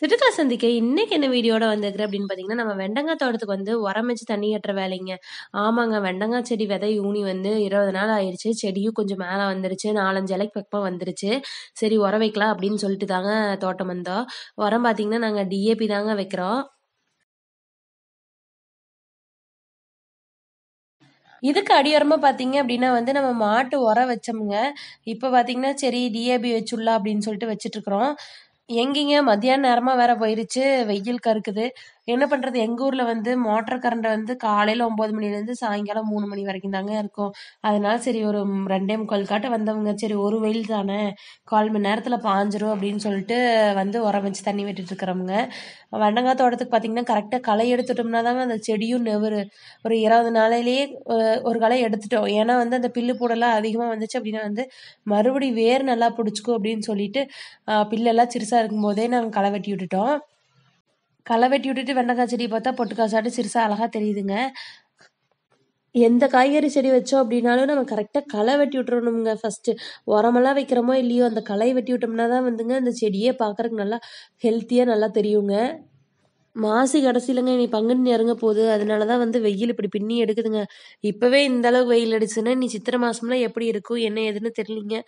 சிட்டுக்கா சந்திக்க இன்னைக்கு என்ன வீடியோட வந்திருக்கிற அப்படின்னு பார்த்தீங்கன்னா நம்ம வெண்டங்காய் தோட்டத்துக்கு வந்து உரமைச்சு தண்ணி கட்டுற வேலைங்க ஆமாங்க வெண்டங்காய் செடி விதை யூனி வந்து இருபது நாள் ஆயிடுச்சு செடியும் கொஞ்சம் மேலே வந்துருச்சு நாலஞ்சு இலைக்கு பக்கமாக வந்துருச்சு சரி உரம் வைக்கலாம் அப்படின்னு சொல்லிட்டு தாங்க தோட்டம் வந்தோம் உரம் பார்த்தீங்கன்னா நாங்கள் டிஏபி தாங்க வைக்கிறோம் இதுக்கு அடியோரமா பார்த்தீங்க அப்படின்னா வந்து நம்ம மாட்டு உரம் வச்சோமுங்க இப்போ பார்த்தீங்கன்னா சரி டிஏபி வச்சுடலாம் அப்படின்னு சொல்லிட்டு இருக்கிறோம் எங்கிங்க மத்தியான நேரமா வேற போயிருச்சு வெயில் கருக்குது என்ன பண்றது எங்க ஊர்ல வந்து மோட்டர் கரண்ட் வந்து காலையில ஒன்பது மணில இருந்து சாயங்காலம் மூணு மணி வரைக்கும் தாங்க இருக்கும் அதனால சரி ஒரு ரெண்டே முக்கால் காட்ட வந்தவங்க சரி ஒரு வெயில் தானே கால் மணி நேரத்துல பாஞ்சிரும் அப்படின்னு சொல்லிட்டு வந்து உரம் வச்சு தண்ணி விட்டுட்டு இருக்கிறவங்க வெண்டங்காய் தோட்டத்துக்கு பார்த்தீங்கன்னா கரெக்டாக களை எடுத்துட்டோம்னா தாங்க அந்த செடியும் நெவரு ஒரு இருபது நாளையிலேயே ஒரு களை எடுத்துட்டோம் ஏன்னா வந்து அந்த பில்லு பூடெல்லாம் அதிகமாக வந்துச்சு அப்படின்னா வந்து மறுபடி வேர் நல்லா பிடிச்சிக்கும் அப்படின்னு சொல்லிட்டு பில்லெல்லாம் சிறுசாக இருக்கும்போதே நாங்கள் களை வெட்டி விட்டுட்டோம் களை வெட்டி விட்டுட்டு வெண்டைக்காய் செடி பார்த்தா பொட்டுக்காய் சாட்டு சிறுசாக அழகாக தெரியுதுங்க எந்த காய்கறி செடி வச்சோம் அப்படின்னாலும் நம்ம கரெக்டாக களை வெட்டி விட்டுறணுங்க ஃபஸ்ட்டு உரமெல்லாம் வைக்கிறோமோ இல்லையோ அந்த களை வெட்டி விட்டோம்னா தான் வந்துங்க அந்த செடியே பார்க்குறதுக்கு நல்லா ஹெல்த்தியாக நல்லா தெரியுங்க மாசி கடைசியிலங்க இனி பங்குனி இறங்க போகுது அதனால தான் வந்து வெயில் இப்படி பின்னி எடுக்குதுங்க இப்போவே இந்த அளவுக்கு வெயில் அடிச்சுன்னா நீ சித்திரை மாதம்லாம் எப்படி இருக்கும் என்ன ஏதுன்னு தெரியலிங்க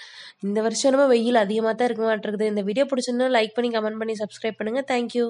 இந்த வருஷம் நம்ம வெயில் அதிகமாக தான் இருக்க மாட்டேருக்குது இந்த வீடியோ பிடிச்சிருந்தா லைக் பண்ணி கமெண்ட் பண்ணி சப்ஸ்கிரைப் பண்ணுங்கள் தேங்க்யூ